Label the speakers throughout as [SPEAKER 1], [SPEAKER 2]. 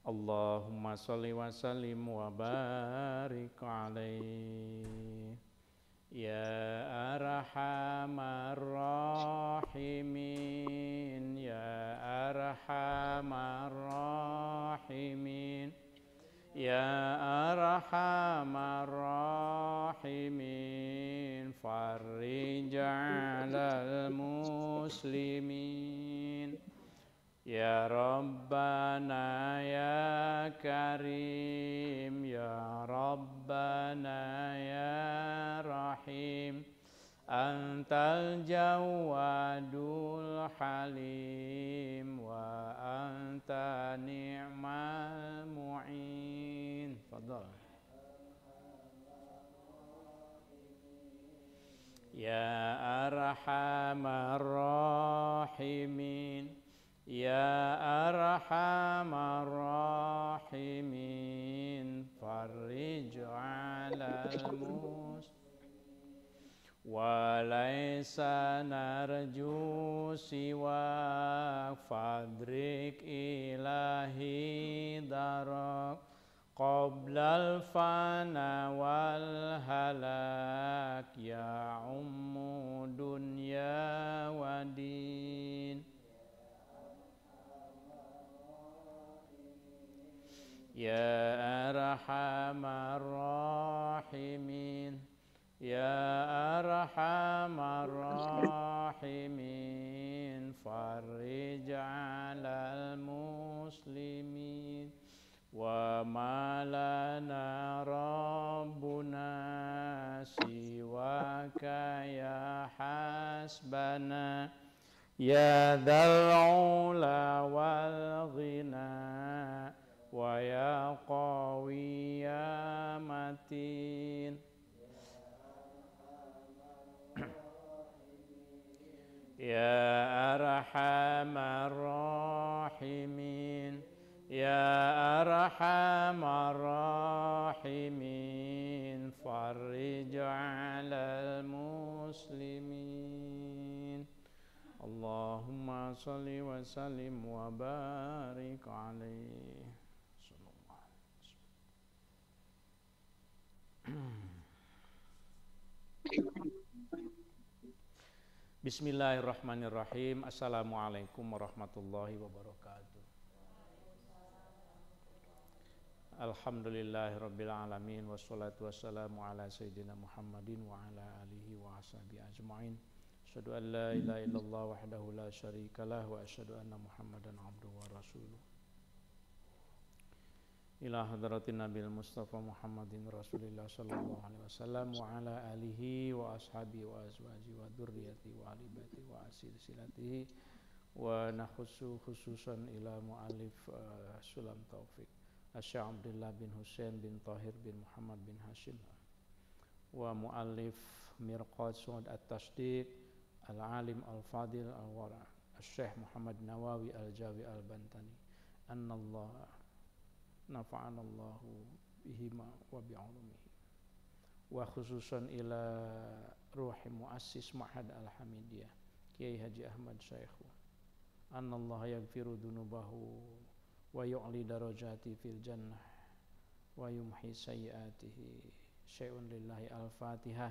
[SPEAKER 1] Allahumma salli wa sallim wa barik alaihi Ya arhamar rahimin Ya arhamar rahimin Ya arhamar rahimin Farij al muslimin Ya Rabbana Ya Karim Ya Rabbana Ya Rahim Antal Jawadul Halim Wa Anta Ni'mal Mu'in Fadal Ya Arhamar Rahimin يا أرحم الراحمين فرج على الموس وليس نرجو سواك فادرك إلهي دارك قبل الفنا والهلاك يا عم دنيا ودين يا أرحم الراحمين يا أرحم الراحمين فرج على المسلمين وما لنا ربنا سواك يا حسبنا يا ذا العلا والغنى يا قوي يا متين يا أرحم الراحمين يا أرحم الراحمين فرج على المسلمين اللهم صل وسلم وبارك عليه Bismillahirrahmanirrahim. Assalamualaikum warahmatullahi wabarakatuh. Alhamdulillahirrabbilalamin. wassalatu wassalamu ala sayyidina Muhammadin wa ala alihi wa ashabi ajmain. Asyadu an la ilaha illallah wahdahu la syarikalah wa asyadu anna Muhammadan abduhu wa rasuluh. إلى حضرة النبي المصطفى محمد رسول الله صلى الله عليه وسلم وعلى آله وأصحابه وأزواجه وذريته وآل بيته وسلسلته ونخص خصوصا إلى مؤلف آه، سلم توفيق الشيخ عبد الله بن حسين بن طاهر بن محمد بن هاشم ومؤلف مرقاد سعود التصديق العالم الفاضل الورع الشيخ محمد نواوي الجاوي البنتني أن الله nafa'anallahu bihima wa bi'ulumihi wa khususan ila ruhi Asis Ma'had Al-Hamidiyah Kiai Haji Ahmad Syaikhu annallaha yaghfiru dunubahu wa yu'li Darojati fil jannah wa yumhi sayiatihi syai'un lillahi al-fatihah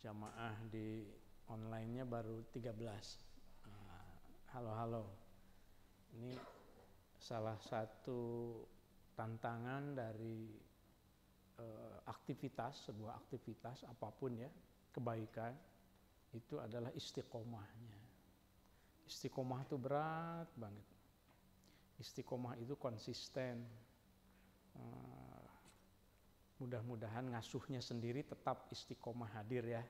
[SPEAKER 1] jamaah di online-nya baru 13 ah, halo-halo ini salah satu tantangan dari uh, aktivitas sebuah aktivitas apapun ya kebaikan itu adalah istiqomahnya istiqomah itu berat banget istiqomah itu konsisten Uh, Mudah-mudahan ngasuhnya sendiri tetap istiqomah hadir ya.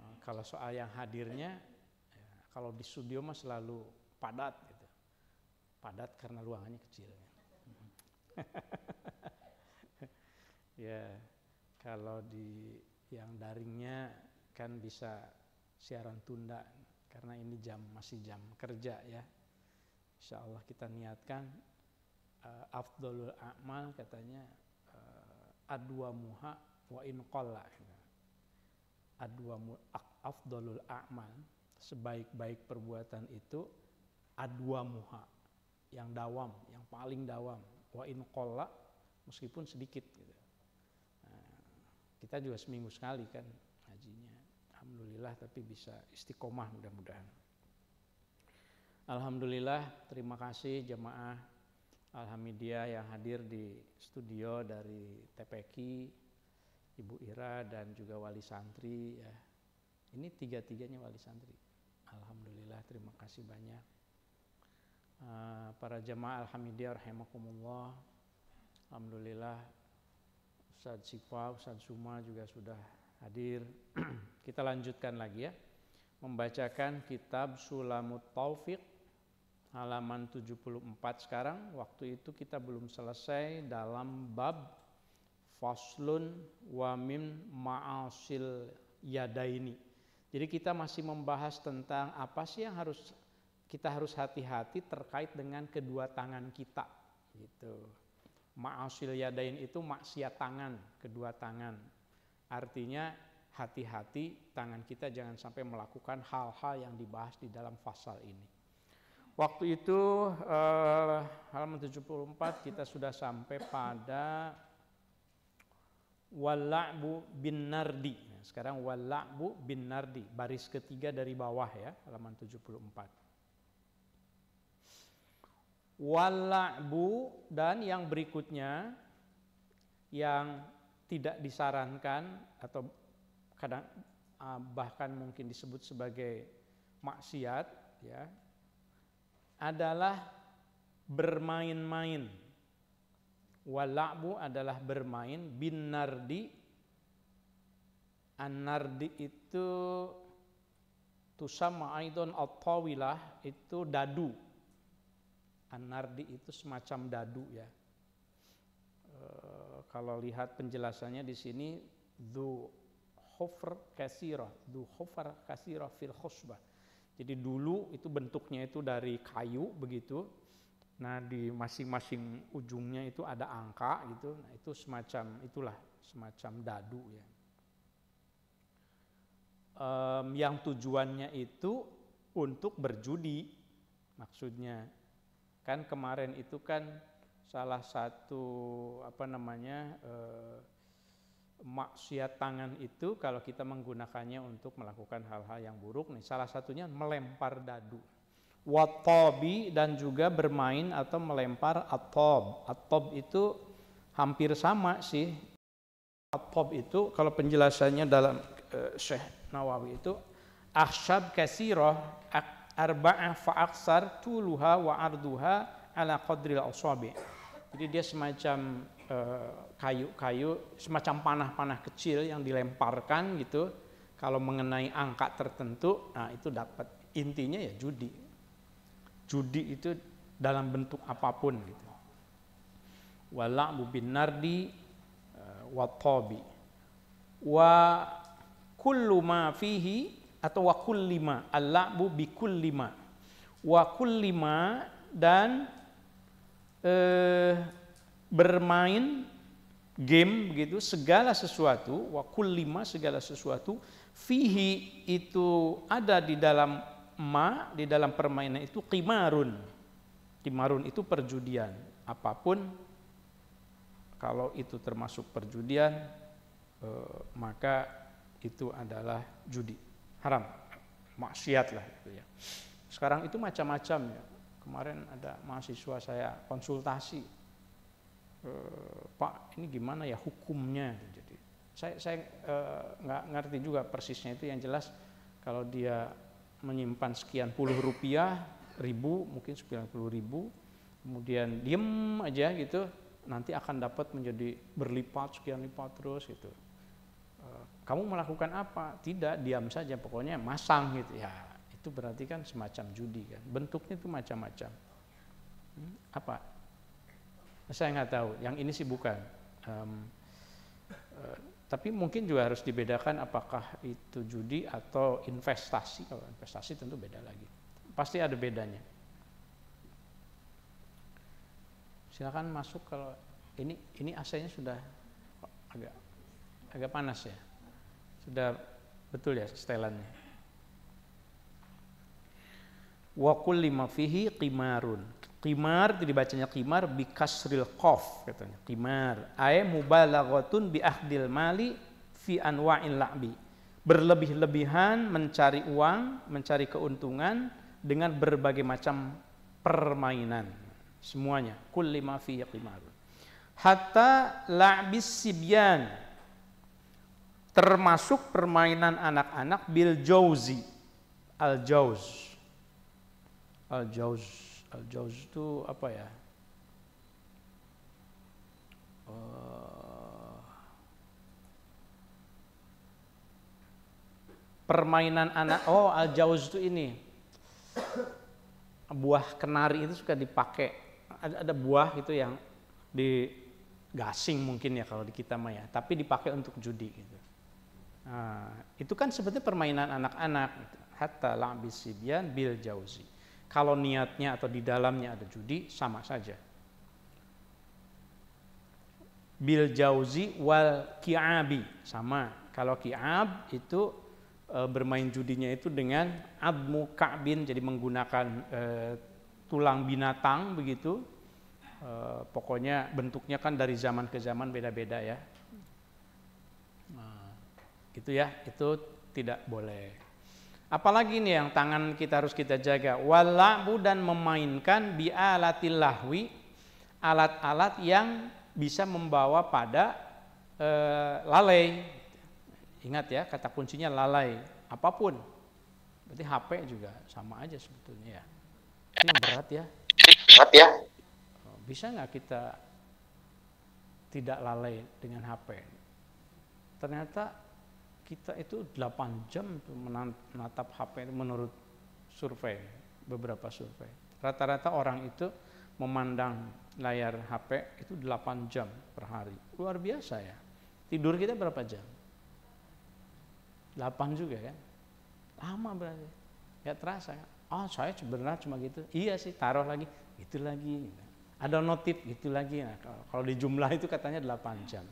[SPEAKER 1] Eh, kalau soal yang hadirnya, ya, kalau di studio mah selalu padat gitu. Padat karena ruangannya kecil. ya, kalau di yang daringnya kan bisa siaran tunda karena ini jam masih jam kerja ya. Insya Allah kita niatkan uh, eh, afdolul amal katanya adwa muha wa in qalla adwa afdalul a'mal sebaik-baik perbuatan itu adwa muha yang dawam yang paling dawam wa in qalla meskipun sedikit gitu. Nah, kita juga seminggu sekali kan hajinya alhamdulillah tapi bisa istiqomah mudah-mudahan alhamdulillah terima kasih jemaah Alhamidiyah yang hadir di studio dari TPQ, Ibu Ira dan juga Wali Santri ya. Ini tiga-tiganya Wali Santri. Alhamdulillah terima kasih banyak. Uh, para jemaah Alhamidiyah rahimakumullah. Alhamdulillah Ustadz Sifa, Ustadz Suma juga sudah hadir. Kita lanjutkan lagi ya. Membacakan kitab Sulamut Taufiq halaman 74 sekarang. Waktu itu kita belum selesai dalam bab faslun wa min ma'asil yadaini. Jadi kita masih membahas tentang apa sih yang harus kita harus hati-hati terkait dengan kedua tangan kita gitu. Ma'asil yadain itu maksiat tangan, kedua tangan. Artinya hati-hati tangan kita jangan sampai melakukan hal-hal yang dibahas di dalam pasal ini. Waktu itu eh, halaman 74 kita sudah sampai pada Walla'bu bin nardi. Sekarang Walla'bu bin nardi, baris ketiga dari bawah ya, halaman 74. Walla'bu dan yang berikutnya yang tidak disarankan atau kadang eh, bahkan mungkin disebut sebagai maksiat ya adalah bermain-main. Walabu adalah bermain bin nardi. An-nardi itu tusama aidon atawilah itu dadu. An-nardi itu semacam dadu ya. E, kalau lihat penjelasannya di sini du hofer kasira, du hofer kasira fil khusbah jadi dulu itu bentuknya itu dari kayu begitu. Nah, di masing-masing ujungnya itu ada angka gitu. Nah, itu semacam itulah semacam dadu ya. Um, yang tujuannya itu untuk berjudi maksudnya. Kan kemarin itu kan salah satu apa namanya uh, maksiat tangan itu kalau kita menggunakannya untuk melakukan hal-hal yang buruk nih salah satunya melempar dadu watobi dan juga bermain atau melempar atob atob itu hampir sama sih atob itu kalau penjelasannya dalam uh, Syekh Nawawi itu ahsyab kasiroh arba'ah fa'aksar tuluha wa arduha ala qadril asabi jadi dia semacam Eh, kayu-kayu semacam panah-panah kecil yang dilemparkan gitu kalau mengenai angka tertentu nah itu dapat intinya ya judi judi itu dalam bentuk apapun gitu wala bin nardi eh, wa tabi wa kullu ma fihi atau wa kullima al-la'bu bi kullima wa kullima dan eh, bermain game begitu segala sesuatu wa lima segala sesuatu fihi itu ada di dalam ma di dalam permainan itu kimarun kimarun itu perjudian apapun kalau itu termasuk perjudian eh, maka itu adalah judi haram maksiat lah itu ya sekarang itu macam-macam ya kemarin ada mahasiswa saya konsultasi Eh, Pak ini gimana ya hukumnya jadi saya saya eh, nggak ngerti juga persisnya itu yang jelas kalau dia menyimpan sekian puluh rupiah ribu mungkin sekian puluh ribu kemudian diem aja gitu nanti akan dapat menjadi berlipat sekian lipat terus gitu eh, kamu melakukan apa tidak diam saja pokoknya masang gitu ya itu berarti kan semacam judi kan bentuknya itu macam-macam hmm, apa saya nggak tahu. Yang ini sih bukan. Um, tapi mungkin juga harus dibedakan apakah itu judi atau investasi. Kalau investasi tentu beda lagi. Pasti ada bedanya. Silakan masuk kalau ini ini AC-nya sudah agak agak panas ya. Sudah betul ya setelannya. Wa kulli fihi qimarun Qimar itu dibacanya qimar bi kasril qaf katanya. Qimar ay mubalaghatun bi ahdil mali fi anwa'il la'bi. Berlebih-lebihan mencari uang, mencari keuntungan dengan berbagai macam permainan. Semuanya kulli ma fi qimar. Hatta la'bis sibyan termasuk permainan anak-anak bil jauzi al jauz al jauz al jauz itu apa ya eh, permainan anak oh al jauz itu ini buah kenari itu suka dipakai ada, ada buah itu yang di gasing mungkin ya kalau di kita Maya tapi dipakai untuk judi gitu Nah, itu kan sebetulnya permainan anak-anak gitu. hatta la'bis bil jauzi. Kalau niatnya atau di dalamnya ada judi, sama saja. Bil jauzi wal ki'abi, sama. Kalau ki'ab itu e, bermain judinya itu dengan abmu ka'bin, jadi menggunakan e, tulang binatang begitu. E, pokoknya bentuknya kan dari zaman ke zaman beda-beda ya. Nah, gitu ya, itu tidak boleh. Apalagi ini yang tangan kita harus kita jaga. Walabu dan memainkan bi lahwi, alat-alat yang bisa membawa pada e, lalai. Ingat ya, kata kuncinya lalai. Apapun. Berarti HP juga sama aja sebetulnya ya. Ini berat ya. Berat ya. Oh, bisa nggak kita tidak lalai dengan HP? Ternyata kita itu 8 jam menatap HP menurut survei beberapa survei rata-rata orang itu memandang layar HP itu 8 jam per hari luar biasa ya tidur kita berapa jam 8 juga ya lama berarti Ya terasa ya oh, saya sebenarnya cuma gitu iya sih taruh lagi itu lagi ada notif gitu lagi nah, kalau di jumlah itu katanya 8 jam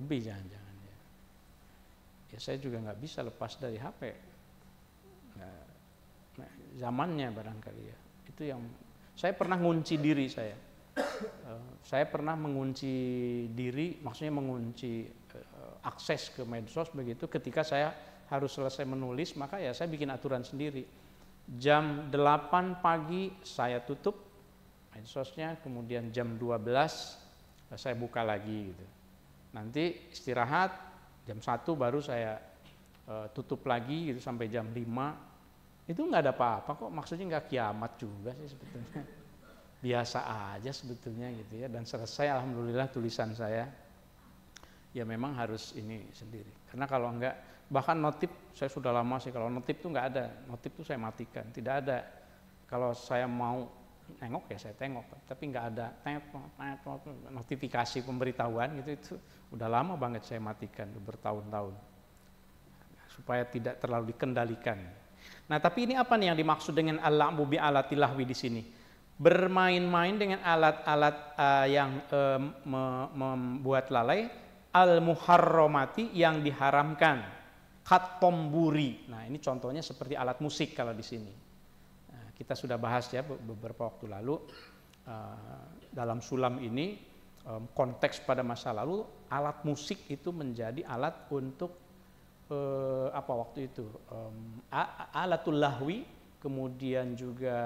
[SPEAKER 1] lebih jangan-jangan ya saya juga nggak bisa lepas dari HP. Nah, nah, zamannya barangkali ya. Itu yang saya pernah ngunci diri saya. Eh, saya pernah mengunci diri, maksudnya mengunci eh, akses ke medsos begitu. Ketika saya harus selesai menulis, maka ya saya bikin aturan sendiri. Jam 8 pagi saya tutup medsosnya, kemudian jam 12 eh, saya buka lagi gitu. Nanti istirahat, jam satu baru saya uh, tutup lagi gitu sampai jam 5 itu nggak ada apa-apa kok maksudnya nggak kiamat juga sih sebetulnya biasa aja sebetulnya gitu ya dan selesai alhamdulillah tulisan saya ya memang harus ini sendiri karena kalau nggak bahkan notif saya sudah lama sih kalau notif tuh nggak ada notif tuh saya matikan tidak ada kalau saya mau nengok ya saya tengok tapi nggak ada notifikasi pemberitahuan gitu itu udah lama banget saya matikan bertahun-tahun supaya tidak terlalu dikendalikan. Nah tapi ini apa nih yang dimaksud dengan Allah mubi alatilahwi di sini? Bermain-main dengan alat-alat uh, yang uh, me membuat lalai al-muharromati yang diharamkan. katomburi. Nah ini contohnya seperti alat musik kalau di sini kita sudah bahas ya beberapa waktu lalu uh, dalam sulam ini um, konteks pada masa lalu alat musik itu menjadi alat untuk uh, apa waktu itu um, alatul lahwi kemudian juga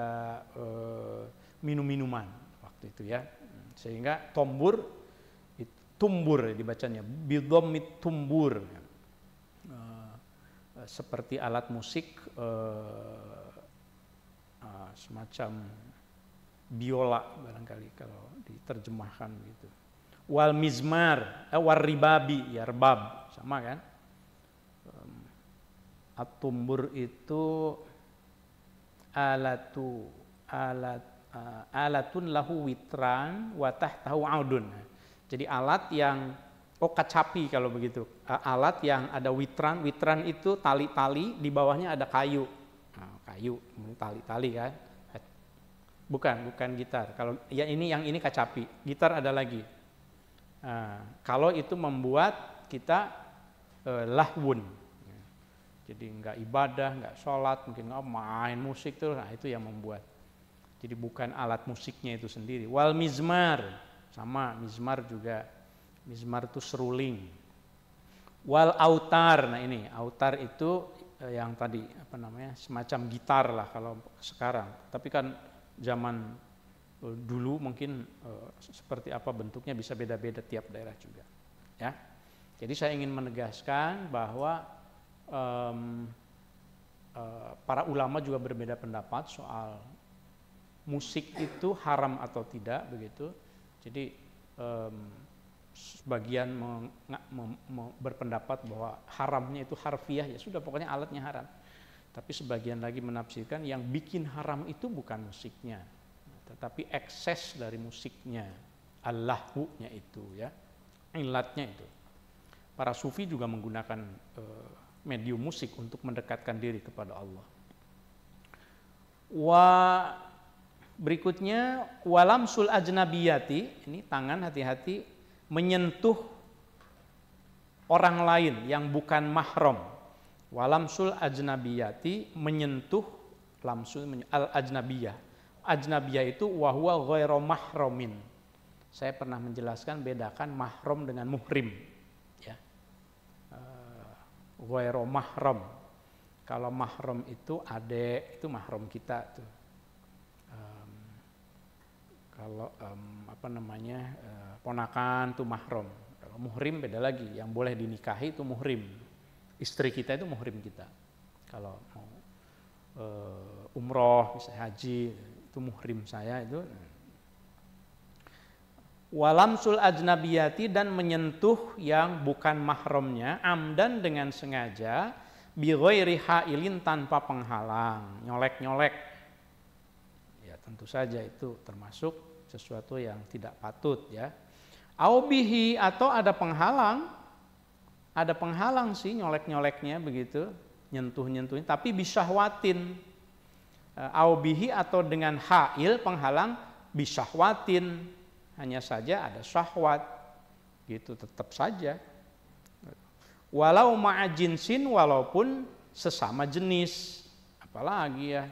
[SPEAKER 1] eh, minum-minuman waktu itu ya sehingga tombur tumbur dibacanya bidomit tumbur uh, seperti alat musik uh, semacam biola barangkali kalau diterjemahkan gitu. Wal mizmar, eh, war ribabi, ya rebab, sama kan? Um, Atumbur itu alatu alat uh, alatun lahu witran watah tahu audun. Jadi alat yang oh kacapi kalau begitu. Uh, alat yang ada witran, witran itu tali-tali di bawahnya ada kayu kayu, tali-tali kan. Bukan, bukan gitar. Kalau ya ini yang ini kacapi. Gitar ada lagi. Nah, kalau itu membuat kita eh, lahwun, jadi nggak ibadah, nggak sholat, mungkin nggak main musik terus, nah itu yang membuat. Jadi bukan alat musiknya itu sendiri. Wal mizmar, sama mizmar juga, mizmar itu seruling. Wal autar, nah ini autar itu Eh, yang tadi apa namanya semacam gitar lah kalau sekarang. Tapi kan zaman eh, dulu mungkin eh, seperti apa bentuknya bisa beda-beda tiap daerah juga. Ya, jadi saya ingin menegaskan bahwa um, uh, para ulama juga berbeda pendapat soal musik itu haram atau tidak begitu. Jadi um, sebagian berpendapat bahwa haramnya itu harfiah ya sudah pokoknya alatnya haram. Tapi sebagian lagi menafsirkan yang bikin haram itu bukan musiknya, tetapi ekses dari musiknya, allahunya itu ya, ilatnya itu. Para sufi juga menggunakan eh, medium musik untuk mendekatkan diri kepada Allah. Wa berikutnya walam sul ajnabiyati ini tangan hati-hati menyentuh orang lain yang bukan mahram. Walamsul ajnabiyati menyentuh lamsul al ajnabiyah. Ajnabiyah itu wahwa ghairu mahramin. Saya pernah menjelaskan bedakan mahram dengan muhrim. Ya. Eh, ghairu mahram. Kalau mahram itu adik, itu mahram kita tuh kalau um, apa namanya uh, ponakan itu mahrom kalau muhrim beda lagi yang boleh dinikahi itu muhrim istri kita itu muhrim kita kalau mau uh, umroh bisa haji itu muhrim saya itu walam walamsul ajnabiyati dan menyentuh yang bukan mahramnya amdan dengan sengaja bighairi hailin tanpa penghalang nyolek-nyolek ya tentu saja itu termasuk sesuatu yang tidak patut ya. Aubihi atau ada penghalang, ada penghalang sih nyolek-nyoleknya begitu, nyentuh-nyentuhnya, tapi bisahwatin. Eh, Aubihi atau dengan hail penghalang bisahwatin, hanya saja ada syahwat, gitu tetap saja. Walau ma'ajinsin walaupun sesama jenis, apalagi ya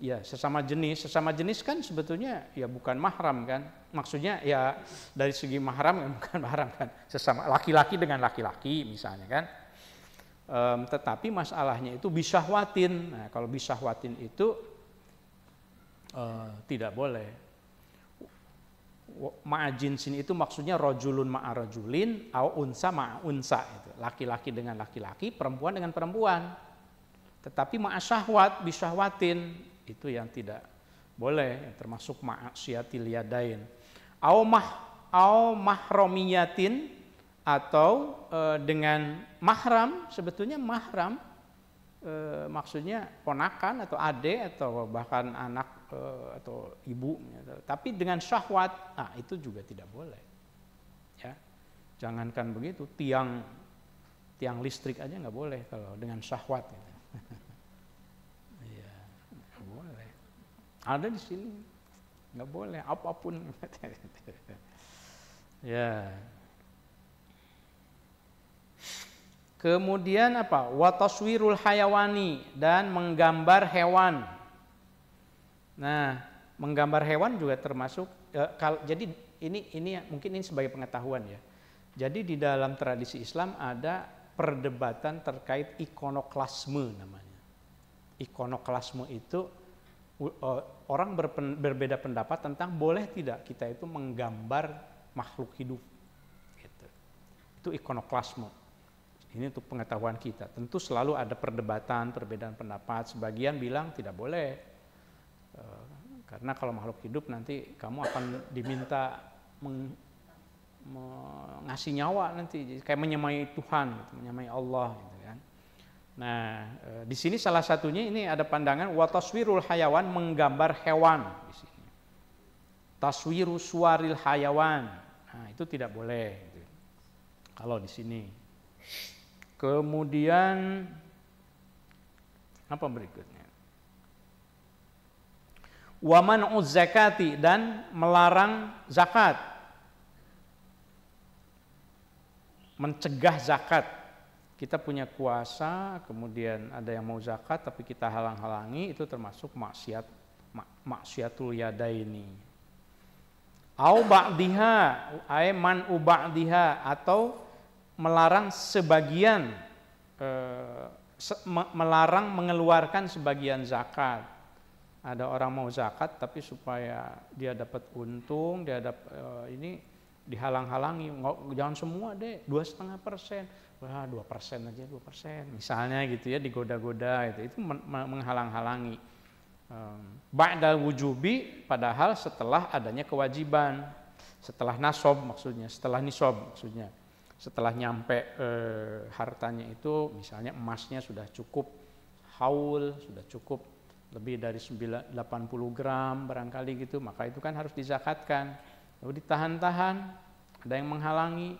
[SPEAKER 1] ya sesama jenis, sesama jenis kan sebetulnya ya bukan mahram kan. Maksudnya ya dari segi mahram ya bukan mahram kan. Sesama laki-laki dengan laki-laki misalnya kan. Um, tetapi masalahnya itu bisahwatin. Nah, kalau bisa bisahwatin itu uh, tidak boleh. Ma'ajinsin itu maksudnya rojulun ma'arojulin, au unsa ma'unsa. Laki-laki dengan laki-laki, perempuan dengan perempuan. Tetapi ma'asyahwat, bisahwatin itu yang tidak boleh, termasuk maksiatil yadain. Au mah au mahramiyatin atau e, dengan mahram sebetulnya mahram e, maksudnya ponakan atau adik atau bahkan anak e, atau ibu tapi dengan syahwat nah itu juga tidak boleh ya jangankan begitu tiang tiang listrik aja nggak boleh kalau dengan syahwat gitu. Ada di sini. Nggak boleh, apapun. ya. Kemudian apa? Wataswirul hayawani dan menggambar hewan. Nah, menggambar hewan juga termasuk eh, kalau jadi ini ini mungkin ini sebagai pengetahuan ya. Jadi di dalam tradisi Islam ada perdebatan terkait ikonoklasme namanya. Ikonoklasme itu E, orang berpen, berbeda pendapat tentang boleh tidak kita itu menggambar makhluk hidup. Gitu. Itu ikonoklasme. Ini untuk pengetahuan kita. Tentu selalu ada perdebatan, perbedaan pendapat. Sebagian bilang tidak boleh. E, karena kalau makhluk hidup nanti kamu akan diminta meng, mengasih nyawa nanti. Kayak menyamai Tuhan, gitu, menyamai Allah. Gitu. Nah, e, di sini salah satunya ini ada pandangan wataswirul hayawan menggambar hewan di sini. Taswiru suaril hayawan. Nah, itu tidak boleh gitu. Kalau di sini. Kemudian apa berikutnya? Waman uz zakati dan melarang zakat. Mencegah zakat kita punya kuasa, kemudian ada yang mau zakat tapi kita halang-halangi itu termasuk maksiat maksiatul maksiatul ini. Au ba'diha, ay man uba'diha atau melarang sebagian eh, melarang mengeluarkan sebagian zakat. Ada orang mau zakat tapi supaya dia dapat untung, dia dapat eh, ini dihalang-halangi, jangan semua deh, dua setengah persen wah dua persen aja dua persen misalnya gitu ya digoda-goda gitu. itu menghalang-halangi baik ba'da wujubi padahal setelah adanya kewajiban setelah nasob maksudnya setelah nisob maksudnya setelah nyampe e, hartanya itu misalnya emasnya sudah cukup haul sudah cukup lebih dari 80 gram barangkali gitu maka itu kan harus dizakatkan lalu ditahan-tahan ada yang menghalangi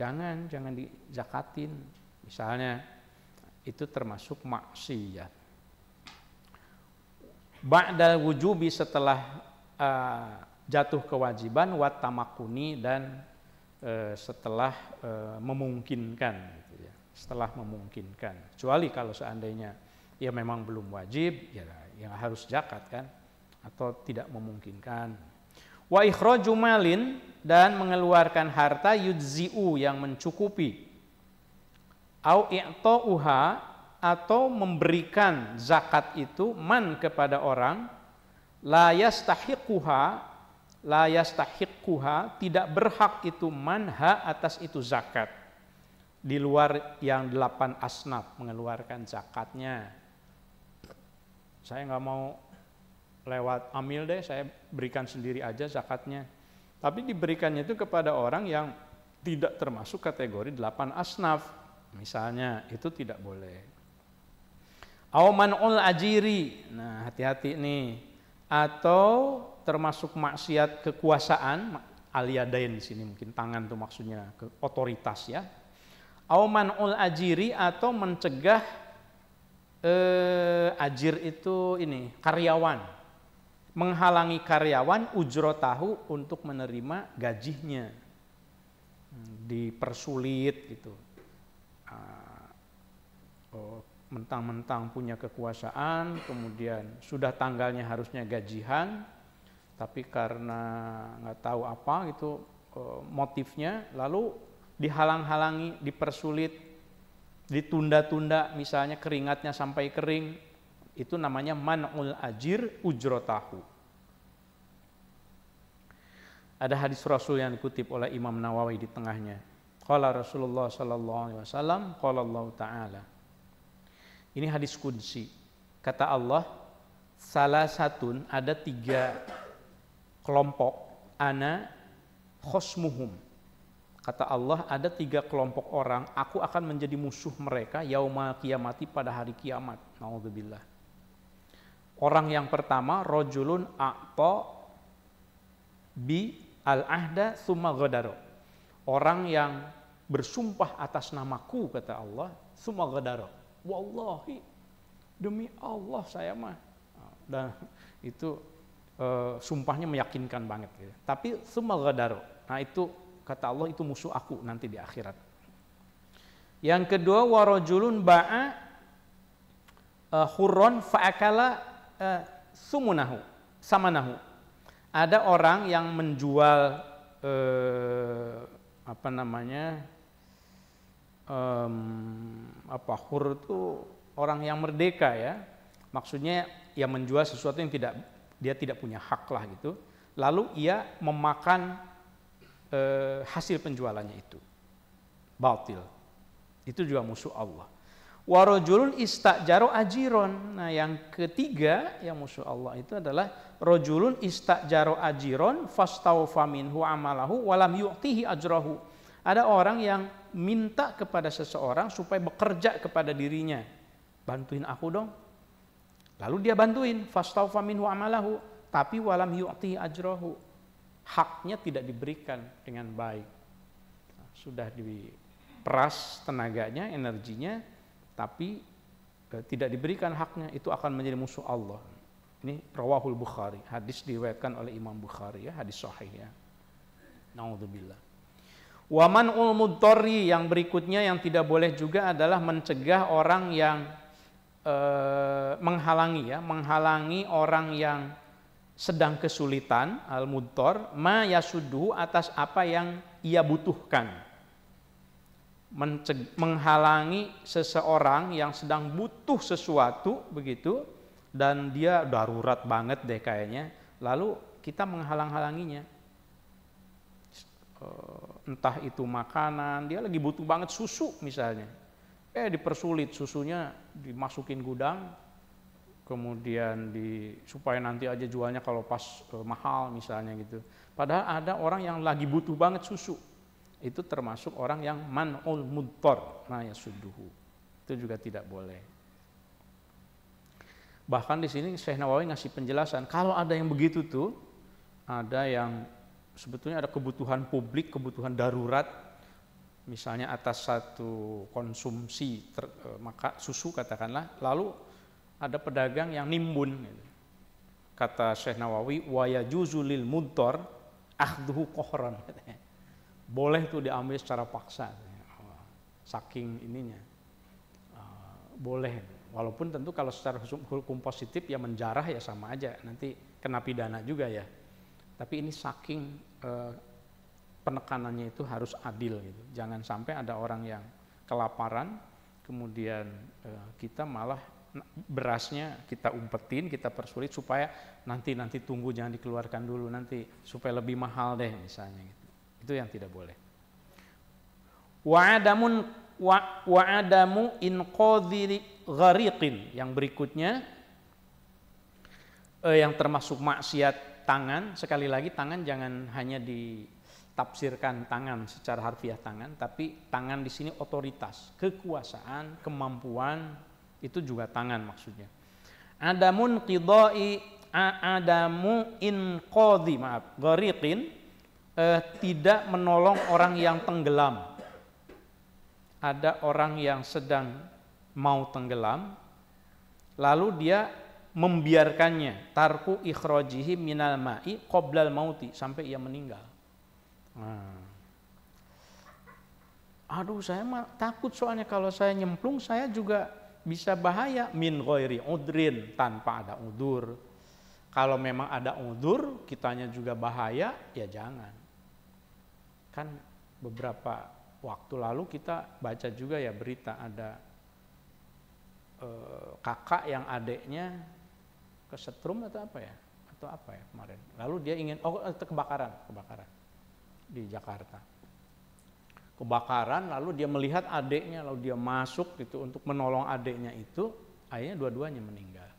[SPEAKER 1] Jangan, jangan dizakatin. Misalnya itu termasuk maksiat. Ba'da wujubi setelah uh, jatuh kewajiban wat tamakuni dan uh, setelah uh, memungkinkan gitu ya. Setelah memungkinkan. Kecuali kalau seandainya ya memang belum wajib ya yang harus zakat kan atau tidak memungkinkan wa ikhraju malin dan mengeluarkan harta yudzi'u yang mencukupi au i'ta'uha atau memberikan zakat itu man kepada orang la yastahiquha la yastahiquha tidak berhak itu man ha atas itu zakat di luar yang delapan asnaf mengeluarkan zakatnya saya nggak mau lewat amil deh saya berikan sendiri aja zakatnya. Tapi diberikannya itu kepada orang yang tidak termasuk kategori 8 asnaf. Misalnya itu tidak boleh. Auman ul ajiri. Nah, hati-hati nih. Atau termasuk maksiat kekuasaan aliyadain di sini mungkin tangan tuh maksudnya ke otoritas ya. Auman ul ajiri atau mencegah eh, ajir itu ini karyawan menghalangi karyawan tahu untuk menerima gajinya hmm, dipersulit gitu ah, oh, mentang-mentang punya kekuasaan kemudian sudah tanggalnya harusnya gajihan tapi karena nggak tahu apa gitu eh, motifnya lalu dihalang-halangi dipersulit ditunda-tunda misalnya keringatnya sampai kering itu namanya man'ul ajir ujrotahu. Ada hadis Rasul yang dikutip oleh Imam Nawawi di tengahnya. Qala Rasulullah sallallahu alaihi wasallam, qala Allah taala. Ini hadis kunci. Kata Allah, salah satun ada tiga kelompok ana khosmuhum. Kata Allah ada tiga kelompok orang, aku akan menjadi musuh mereka yaumal kiamati pada hari kiamat. Nauzubillah. Orang yang pertama rojulun akto bi al ahda summa ghadaro. Orang yang bersumpah atas namaku kata Allah summa ghadaro. Wallahi demi Allah saya mah dan itu e, sumpahnya meyakinkan banget gitu. Tapi summa ghadaro. Nah itu kata Allah itu musuh aku nanti di akhirat. Yang kedua warojulun ba'a uh, eh, huron fa'akala sumunahu eh, sumunahu, samanahu. Ada orang yang menjual eh, apa namanya um, apa hur itu orang yang merdeka ya. Maksudnya ia menjual sesuatu yang tidak dia tidak punya hak lah gitu. Lalu ia memakan eh, hasil penjualannya itu. Batil. Itu juga musuh Allah warojulun istakjaro ajiron. Nah yang ketiga yang musuh Allah itu adalah rojulun istakjaro ajiron fastaufa minhu amalahu walam yu'tihi ajrohu. Ada orang yang minta kepada seseorang supaya bekerja kepada dirinya. Bantuin aku dong. Lalu dia bantuin fastaufa minhu amalahu tapi walam yu'tihi ajrohu. Haknya tidak diberikan dengan baik. Nah, sudah diperas tenaganya, energinya, tapi eh, tidak diberikan haknya itu akan menjadi musuh Allah. Ini rawahul Bukhari, hadis diriwayatkan oleh Imam Bukhari ya, hadis sahih ya. Nauzubillah. Waman ulmudtori yang berikutnya yang tidak boleh juga adalah mencegah orang yang eh, menghalangi ya, menghalangi orang yang sedang kesulitan al mudtor ma yasudhu atas apa yang ia butuhkan menghalangi seseorang yang sedang butuh sesuatu begitu dan dia darurat banget deh kayaknya lalu kita menghalang-halanginya eh, entah itu makanan dia lagi butuh banget susu misalnya eh dipersulit susunya dimasukin gudang kemudian di supaya nanti aja jualnya kalau pas eh, mahal misalnya gitu padahal ada orang yang lagi butuh banget susu itu termasuk orang yang man'ul mudtor nah ya itu juga tidak boleh bahkan di sini Syekh Nawawi ngasih penjelasan kalau ada yang begitu tuh ada yang sebetulnya ada kebutuhan publik kebutuhan darurat misalnya atas satu konsumsi ter, e, maka susu katakanlah lalu ada pedagang yang nimbun gitu. kata Syekh Nawawi waya juzulil mudtor ahduhu kohron boleh tuh diambil secara paksa saking ininya eh, boleh walaupun tentu kalau secara hukum positif ya menjarah ya sama aja nanti kena pidana juga ya tapi ini saking eh, penekanannya itu harus adil gitu jangan sampai ada orang yang kelaparan kemudian eh, kita malah berasnya kita umpetin, kita persulit supaya nanti nanti tunggu jangan dikeluarkan dulu nanti supaya lebih mahal deh misalnya. Gitu. Itu yang tidak boleh. Wa adamun wa adamu ghariqin. Yang berikutnya eh, yang termasuk maksiat tangan, sekali lagi tangan jangan hanya ditafsirkan tangan secara harfiah tangan, tapi tangan di sini otoritas, kekuasaan, kemampuan itu juga tangan maksudnya. Adamun qidai adamu qadhi maaf ghariqin eh, tidak menolong orang yang tenggelam. Ada orang yang sedang mau tenggelam, lalu dia membiarkannya tarku ikhrojihi minal ma'i qoblal mauti sampai ia meninggal. Nah. Aduh saya mah takut soalnya kalau saya nyemplung saya juga bisa bahaya min ghairi udrin tanpa ada udur. Kalau memang ada udur kitanya juga bahaya ya jangan kan beberapa waktu lalu kita baca juga ya berita ada eh, kakak yang adeknya kesetrum atau apa ya atau apa ya kemarin lalu dia ingin oh eh, kebakaran kebakaran di Jakarta kebakaran lalu dia melihat adeknya lalu dia masuk gitu untuk menolong adeknya itu akhirnya dua-duanya meninggal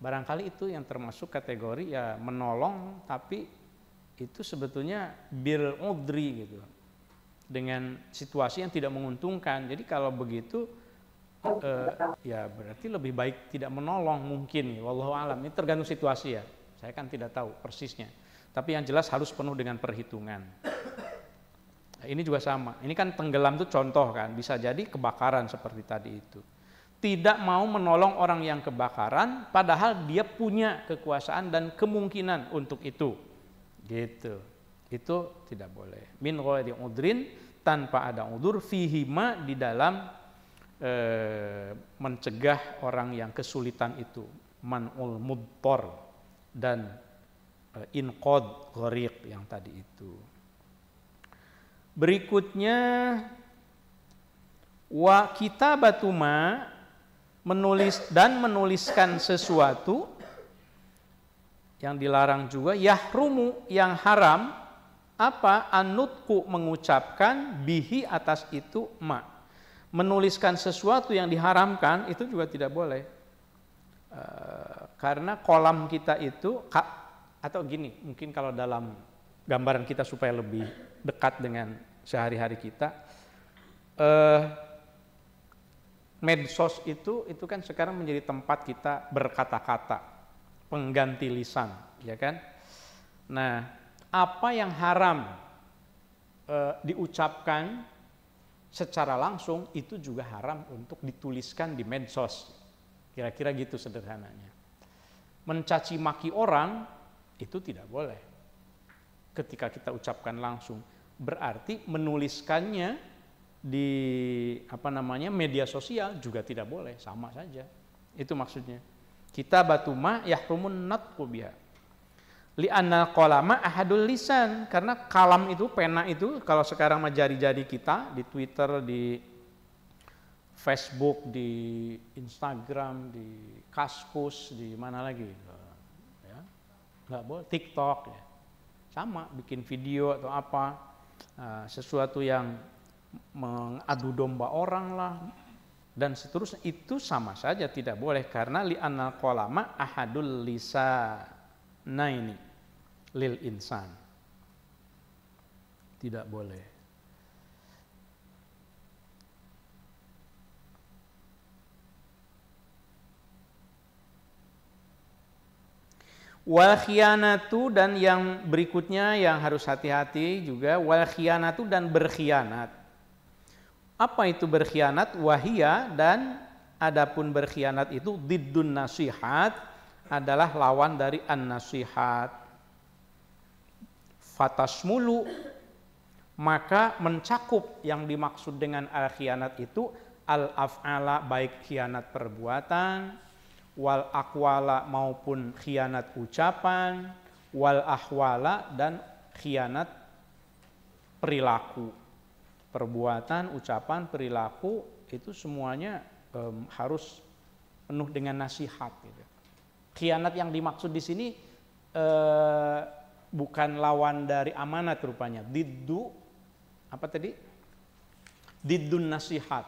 [SPEAKER 1] barangkali itu yang termasuk kategori ya menolong tapi itu sebetulnya bil odri gitu dengan situasi yang tidak menguntungkan. Jadi kalau begitu eh, ya berarti lebih baik tidak menolong mungkin ya wallahu alam. Ini tergantung situasi ya. Saya kan tidak tahu persisnya. Tapi yang jelas harus penuh dengan perhitungan. Nah, ini juga sama. Ini kan tenggelam itu contoh kan, bisa jadi kebakaran seperti tadi itu. Tidak mau menolong orang yang kebakaran padahal dia punya kekuasaan dan kemungkinan untuk itu. Gitu. Itu tidak boleh. Min ghairi udrin tanpa ada udur fihima di dalam e, mencegah orang yang kesulitan itu manul mudtor dan e, inqad ghariq yang tadi itu. Berikutnya wa kitabatuma menulis dan menuliskan sesuatu yang dilarang juga yahrumu yang haram apa anutku mengucapkan bihi atas itu ma menuliskan sesuatu yang diharamkan itu juga tidak boleh e, karena kolam kita itu atau gini mungkin kalau dalam gambaran kita supaya lebih dekat dengan sehari-hari kita e, medsos itu itu kan sekarang menjadi tempat kita berkata-kata pengganti lisan, ya kan? Nah, apa yang haram e, diucapkan secara langsung itu juga haram untuk dituliskan di medsos. Kira-kira gitu sederhananya. Mencaci maki orang itu tidak boleh. Ketika kita ucapkan langsung, berarti menuliskannya di apa namanya media sosial juga tidak boleh, sama saja. Itu maksudnya kita batu ma yahrumun natku biha. anal kolama ahadul lisan. Karena kalam itu, pena itu, kalau sekarang mah jari-jari kita, di Twitter, di Facebook, di Instagram, di Kaskus, di mana lagi? Ya. Nggak boleh, TikTok. Ya. Sama, bikin video atau apa. Nah, sesuatu yang mengadu domba orang lah, dan seterusnya itu sama saja tidak boleh karena li anal kolama ahadul lisa nah ini lil insan tidak boleh wal khianatu dan yang berikutnya yang harus hati-hati juga wal khianatu dan berkhianat apa itu berkhianat? Wahia dan adapun berkhianat itu diddun nasihat adalah lawan dari an-nasihat. Fatasmulu maka mencakup yang dimaksud dengan al-khianat itu al-af'ala baik khianat perbuatan, wal akwala maupun khianat ucapan, wal ahwala dan khianat perilaku perbuatan, ucapan, perilaku itu semuanya um, harus penuh dengan nasihat. Gitu. Kianat yang dimaksud di sini uh, bukan lawan dari amanat rupanya. Didu apa tadi? Diddun nasihat.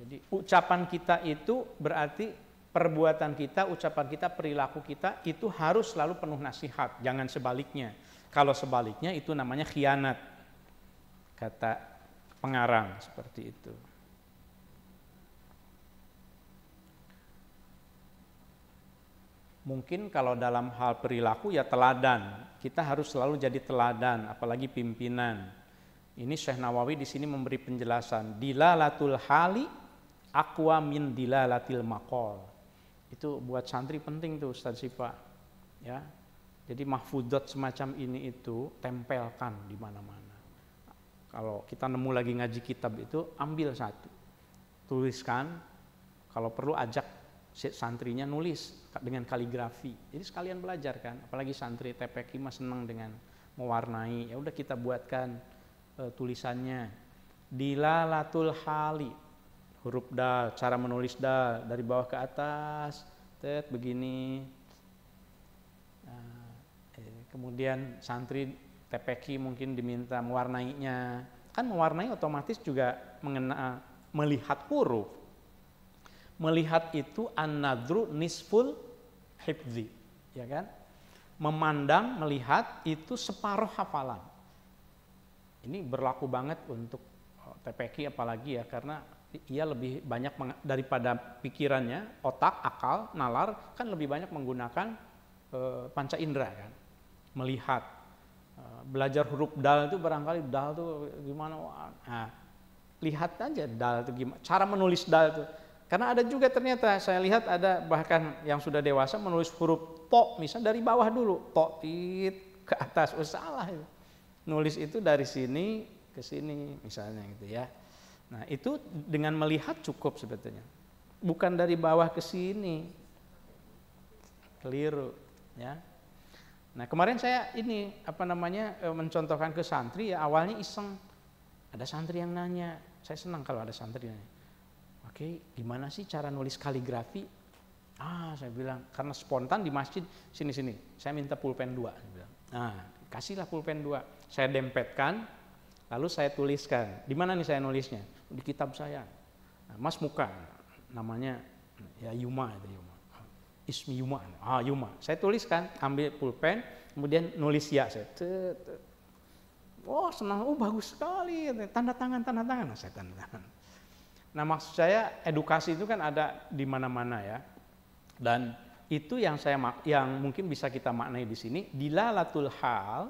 [SPEAKER 1] Jadi ucapan kita itu berarti perbuatan kita, ucapan kita, perilaku kita itu harus selalu penuh nasihat, jangan sebaliknya. Kalau sebaliknya itu namanya khianat. Kata pengarang seperti itu. Mungkin kalau dalam hal perilaku ya teladan. Kita harus selalu jadi teladan, apalagi pimpinan. Ini Syekh Nawawi di sini memberi penjelasan. Dilalatul hali akwa min dilalatil makol Itu buat santri penting tuh Ustaz Sipa. Ya. Jadi mahfudot semacam ini itu tempelkan di mana-mana. Kalau kita nemu lagi ngaji kitab itu, ambil satu. Tuliskan, kalau perlu ajak santrinya nulis dengan kaligrafi. Jadi sekalian belajar kan, apalagi santri TPK mah senang dengan mewarnai. Ya udah kita buatkan e, tulisannya. Dilalatul hali, huruf dal, cara menulis dal dari bawah ke atas, tet begini. Nah, eh, kemudian santri TPQ mungkin diminta mewarnainya. Kan mewarnai otomatis juga mengena, melihat huruf. Melihat itu an-nadru nisful hibzi, ya kan? Memandang, melihat itu separuh hafalan. Ini berlaku banget untuk e, TPQ apalagi ya karena ia lebih banyak daripada pikirannya, otak, akal, nalar kan lebih banyak menggunakan e, panca indera ya kan, melihat Eh, belajar huruf dal itu barangkali dal itu gimana nah, lihat aja dal itu gimana cara menulis dal itu karena ada juga ternyata saya lihat ada bahkan yang sudah dewasa menulis huruf to misal dari bawah dulu to tit ke atas oh, salah itu nulis itu dari sini ke sini misalnya gitu ya nah itu dengan melihat cukup sebetulnya bukan dari bawah ke sini keliru ya Nah kemarin saya ini apa namanya eh, mencontohkan ke santri ya awalnya iseng ada santri yang nanya saya senang kalau ada santri nanya oke gimana sih cara nulis kaligrafi ah saya bilang karena spontan di masjid sini sini saya minta pulpen dua nah kasihlah pulpen dua saya dempetkan lalu saya tuliskan di mana nih saya nulisnya di kitab saya nah, Mas Muka namanya ya Yuma itu Yuma ismi Yuma. Ah, Yuma. Saya tuliskan, ambil pulpen, kemudian nulis ya saya. Oh, senang. Oh, bagus sekali. Tanda tangan, tanda tangan. Nah, saya tanda tangan. Nah, maksud saya edukasi itu kan ada di mana-mana ya. Dan itu yang saya yang mungkin bisa kita maknai di sini dilalatul hal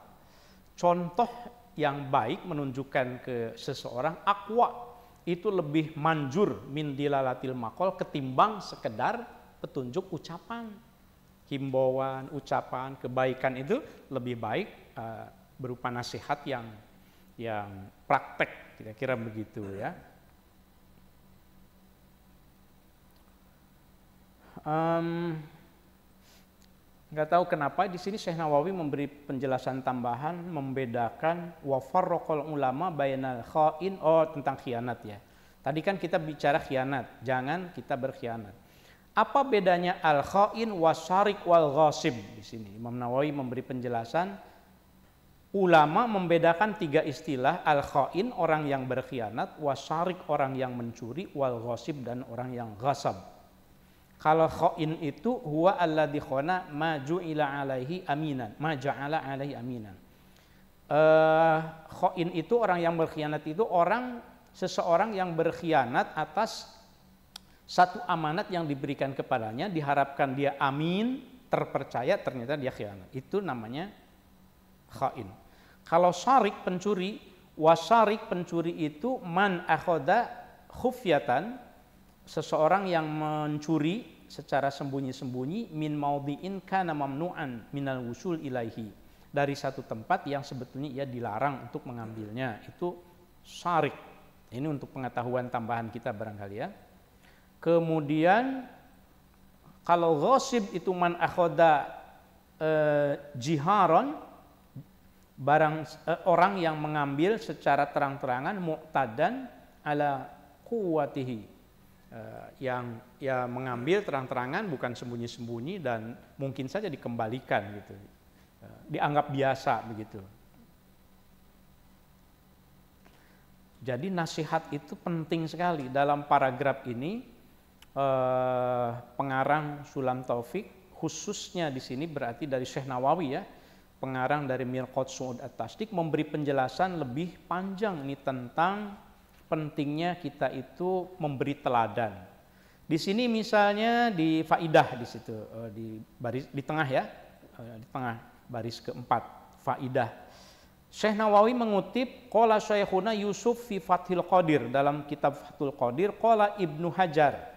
[SPEAKER 1] contoh yang baik menunjukkan ke seseorang akwa itu lebih manjur min dilalatil makol ketimbang sekedar petunjuk ucapan, himbauan, ucapan kebaikan itu lebih baik uh, berupa nasihat yang yang praktek kira-kira begitu ya. Um, tahu kenapa di sini Syekh Nawawi memberi penjelasan tambahan membedakan wafar rokol ulama bayanal khain oh tentang khianat ya. Tadi kan kita bicara khianat, jangan kita berkhianat. Apa bedanya al-kha'in wasarik wal ghasib? Di sini Imam Nawawi memberi penjelasan ulama membedakan tiga istilah al-kha'in orang yang berkhianat, wasarik orang yang mencuri, wal ghasib dan orang yang ghasab. Kalau kha'in itu huwa alladhi khana ma ju'ila alaihi aminan, ma ja'ala alaihi aminan. Uh, eh, khoin itu orang yang berkhianat itu orang seseorang yang berkhianat atas satu amanat yang diberikan kepadanya diharapkan dia amin, terpercaya ternyata dia khianat. Itu namanya khain. Kalau syarik pencuri, wasarik pencuri itu man akhoda khufyatan seseorang yang mencuri secara sembunyi-sembunyi min maudiin kana mamnu'an minal wusul ilaihi dari satu tempat yang sebetulnya ia dilarang untuk mengambilnya itu syarik ini untuk pengetahuan tambahan kita barangkali ya Kemudian kalau gosip itu man akhoda eh, jiharon barang eh, orang yang mengambil secara terang-terangan muqtadan ala kuwatihi eh, yang ya mengambil terang-terangan bukan sembunyi-sembunyi dan mungkin saja dikembalikan gitu eh, dianggap biasa begitu jadi nasihat itu penting sekali dalam paragraf ini eh, pengarang Sulam Taufik khususnya di sini berarti dari Syekh Nawawi ya pengarang dari Mirqat Su'ud At-Tasdik memberi penjelasan lebih panjang ini tentang pentingnya kita itu memberi teladan. Di sini misalnya di faidah di situ eh, di baris di tengah ya eh, di tengah baris keempat faidah. Syekh Nawawi mengutip qala Syekhuna Yusuf fi Fathil Qadir dalam kitab Fathul Qadir qala Ibnu Hajar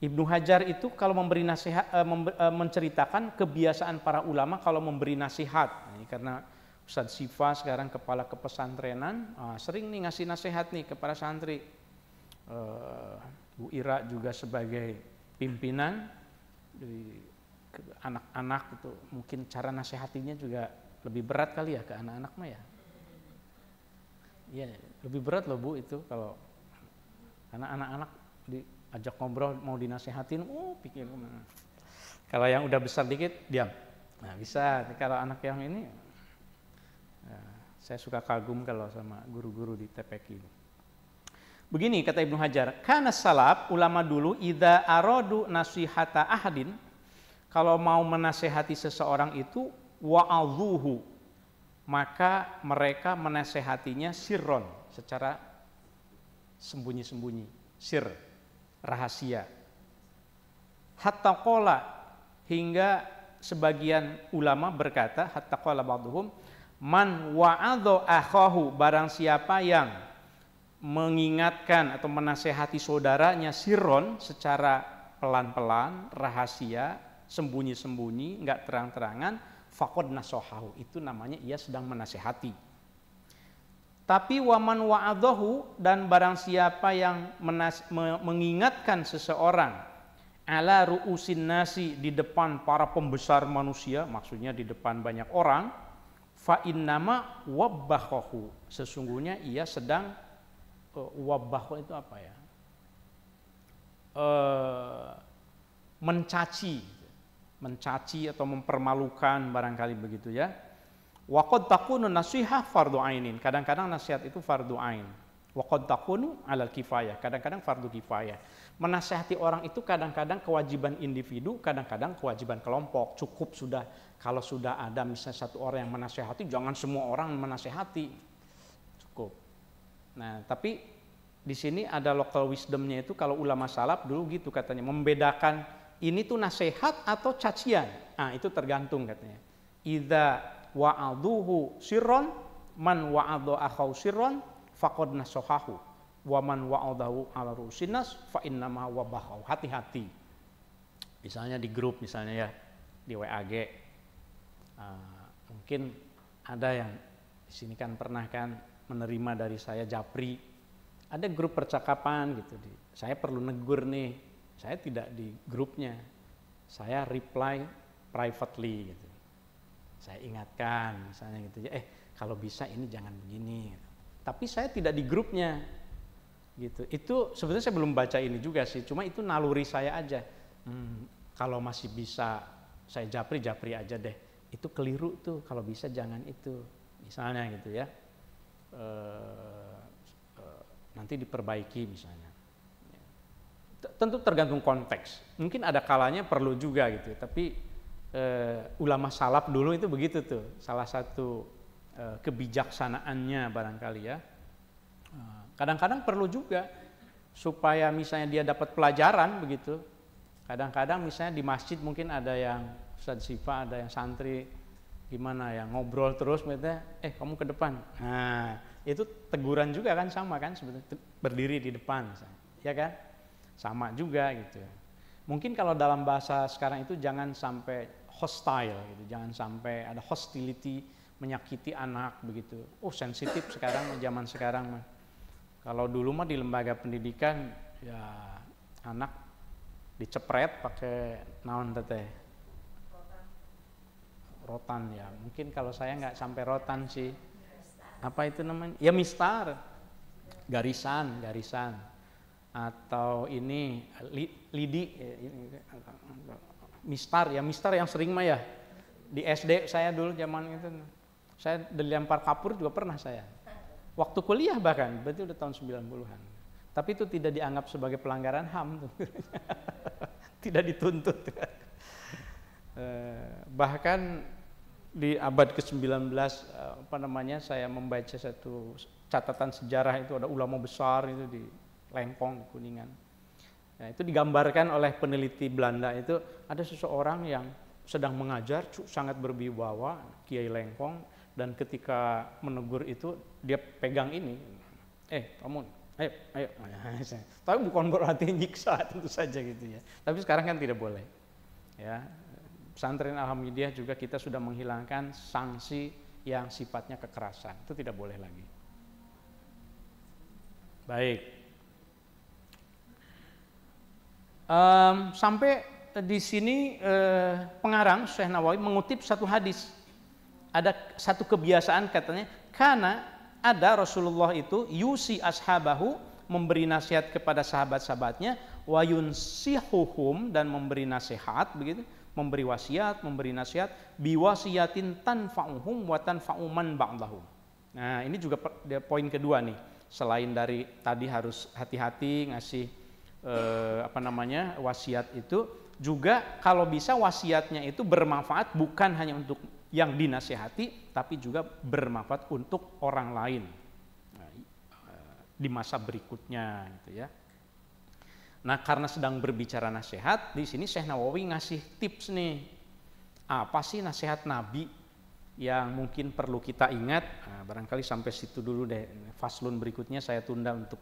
[SPEAKER 1] Ibnu Hajar itu kalau memberi nasihat eh, eh, menceritakan kebiasaan para ulama kalau memberi nasihat nah, karena Ustadz Sifa sekarang kepala kepesantrenan ah, sering nih ngasih nasihat nih kepada santri eh, Bu Ira juga sebagai pimpinan anak-anak itu mungkin cara nasihatinya juga lebih berat kali ya ke anak-anak mah ya Iya, lebih berat loh Bu itu kalau karena anak-anak di ajak ngobrol mau dinasehatin oh pikir oh, nah. kalau yang udah besar dikit diam nah bisa kalau anak yang ini ya, saya suka kagum kalau sama guru-guru di TPK ini begini kata Ibnu Hajar karena salaf ulama dulu ida arodu nasihata ahadin kalau mau menasehati seseorang itu wa'adhuhu maka mereka menasehatinya sirron secara sembunyi-sembunyi sir rahasia. Hatta kola hingga sebagian ulama berkata hatta kola ba'dhum man wa'adho akhahu barang siapa yang mengingatkan atau menasehati saudaranya siron secara pelan-pelan, rahasia, sembunyi-sembunyi, enggak terang-terangan, fakod nasohahu. Itu namanya ia sedang menasehati tapi waman wa'adahu dan barang siapa yang menas, me, mengingatkan seseorang ala ru'usin nasi di depan para pembesar manusia, maksudnya di depan banyak orang, fa innama wabbahahu. Sesungguhnya ia sedang uh, eh, wabbahu itu apa ya? Uh, mencaci, mencaci atau mempermalukan barangkali begitu ya Waqad takunu nasihah fardu ainin. Kadang-kadang nasihat itu fardu ain. Waqad takunu alal kifayah. Kadang-kadang fardu kifayah. Menasehati orang itu kadang-kadang kewajiban individu, kadang-kadang kewajiban kelompok. Cukup sudah. Kalau sudah ada misalnya satu orang yang menasehati, jangan semua orang menasehati. Cukup. Nah, tapi di sini ada local wisdomnya itu kalau ulama salaf dulu gitu katanya membedakan ini tuh nasihat atau cacian. Ah, itu tergantung katanya. Idza wa'adhuhu sirron man wa'adhu akhau sirron faqad nasohahu wa man wa'adahu ala rusinas fa wabahau hati-hati misalnya di grup misalnya ya di WAG uh, ah, mungkin ada yang di sini kan pernah kan menerima dari saya japri ada grup percakapan gitu di saya perlu negur nih saya tidak di grupnya saya reply privately gitu saya ingatkan misalnya gitu ya eh kalau bisa ini jangan begini tapi saya tidak di grupnya gitu itu sebetulnya saya belum baca ini juga sih cuma itu naluri saya aja hmm, kalau masih bisa saya japri japri aja deh itu keliru tuh kalau bisa jangan itu misalnya gitu ya e, e, nanti diperbaiki misalnya tentu tergantung konteks mungkin ada kalanya perlu juga gitu ya, tapi uh, ulama salaf dulu itu begitu tuh salah satu uh, kebijaksanaannya barangkali ya eh, kadang-kadang perlu juga supaya misalnya dia dapat pelajaran begitu kadang-kadang misalnya di masjid mungkin ada yang Ustaz Sifa ada yang santri gimana ya ngobrol terus mereka eh kamu ke depan nah itu teguran juga kan sama kan sebetulnya berdiri di depan ya kan sama juga gitu ya. mungkin kalau dalam bahasa sekarang itu jangan sampai hostile gitu. Jangan sampai ada hostility menyakiti anak begitu. Oh, sensitif sekarang zaman sekarang mah. Kalau dulu mah di lembaga pendidikan ya anak dicepret pakai naon teteh rotan ya mungkin kalau saya nggak sampai rotan sih apa itu namanya ya mistar garisan garisan atau ini lidi mistar ya mistar yang sering mah ya di SD saya dulu zaman itu saya dilempar kapur juga pernah saya waktu kuliah bahkan berarti udah tahun 90-an tapi itu tidak dianggap sebagai pelanggaran HAM tidak dituntut eh, bahkan di abad ke-19 eh, apa namanya saya membaca satu catatan sejarah itu ada ulama besar itu di Lengkong, Kuningan Ya, itu digambarkan oleh peneliti Belanda itu ada seseorang yang sedang mengajar sangat berwibawa Kiai Lengkong dan ketika menegur itu dia pegang ini eh kamu ayo ayo tapi bukan berarti nyiksa tentu saja gitu ya tapi sekarang kan tidak boleh ya pesantren alhamdulillah juga kita sudah menghilangkan sanksi yang sifatnya kekerasan itu tidak boleh lagi baik Um, sampai di sini uh, pengarang Syekh Nawawi mengutip satu hadis. Ada satu kebiasaan katanya, karena ada Rasulullah itu yusi ashabahu memberi nasihat kepada sahabat-sahabatnya wayun sihuhum dan memberi nasihat begitu, memberi wasiat, memberi nasihat biwasiatin tanfa'uhum wa tanfa'uman ba'dahum. Nah, ini juga poin kedua nih. Selain dari tadi harus hati-hati ngasih eh, apa namanya wasiat itu juga kalau bisa wasiatnya itu bermanfaat bukan hanya untuk yang dinasehati tapi juga bermanfaat untuk orang lain nah, eh, di masa berikutnya gitu ya. Nah karena sedang berbicara nasihat di sini Syekh Nawawi ngasih tips nih apa sih nasihat Nabi yang mungkin perlu kita ingat nah, barangkali sampai situ dulu deh faslun berikutnya saya tunda untuk